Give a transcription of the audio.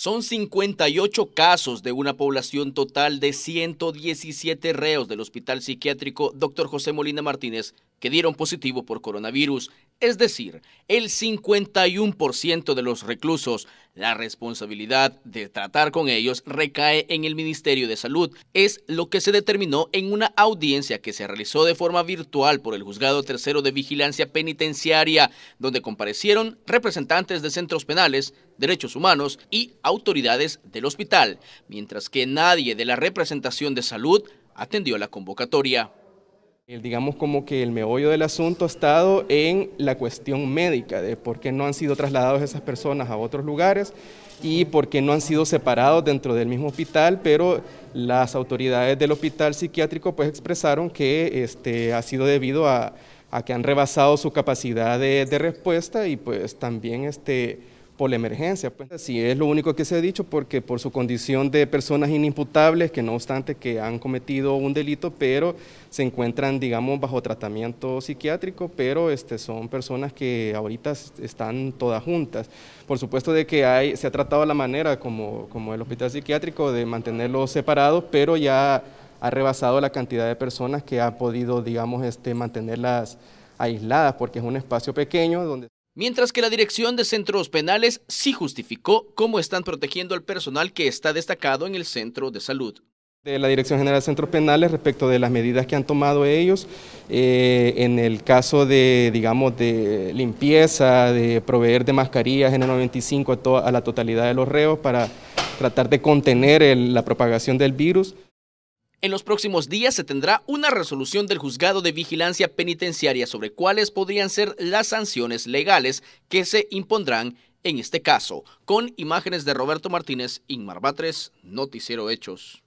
Son 58 casos de una población total de 117 reos del Hospital Psiquiátrico Dr. José Molina Martínez que dieron positivo por coronavirus, es decir, el 51% de los reclusos. La responsabilidad de tratar con ellos recae en el Ministerio de Salud. Es lo que se determinó en una audiencia que se realizó de forma virtual por el Juzgado Tercero de Vigilancia Penitenciaria, donde comparecieron representantes de centros penales, derechos humanos y autoridades del hospital, mientras que nadie de la representación de salud atendió a la convocatoria digamos como que el meollo del asunto ha estado en la cuestión médica, de por qué no han sido trasladados esas personas a otros lugares y por qué no han sido separados dentro del mismo hospital, pero las autoridades del hospital psiquiátrico pues expresaron que este, ha sido debido a, que han rebasado su capacidad de, de respuesta y pues también este, por la emergencia. Pues sí, es lo único que se ha dicho porque por su condición de personas inimputables, que no obstante que han cometido un delito, pero se encuentran, digamos, bajo tratamiento psiquiátrico, pero este, son personas que ahorita están todas juntas. Por supuesto de que hay, se ha tratado la manera, como, como el hospital psiquiátrico, de mantenerlos separados, pero ya ha rebasado la cantidad de personas que ha podido, digamos, este, mantenerlas aisladas, porque es un espacio pequeño donde mientras que la Dirección de Centros Penales sí justificó cómo están protegiendo al personal que está destacado en el centro de salud de la Dirección General de Centros Penales respecto de las medidas que han tomado ellos eh, en el caso de, digamos, de limpieza, de proveer de mascarillas en el 95 a, a la totalidad de los reos para tratar de contener la propagación del virus. En los próximos días se tendrá una resolución del juzgado de vigilancia penitenciaria sobre cuáles podrían ser las sanciones legales que se impondrán en este caso. Con imágenes de Roberto Martínez, Inmar Batres, Noticiero Hechos.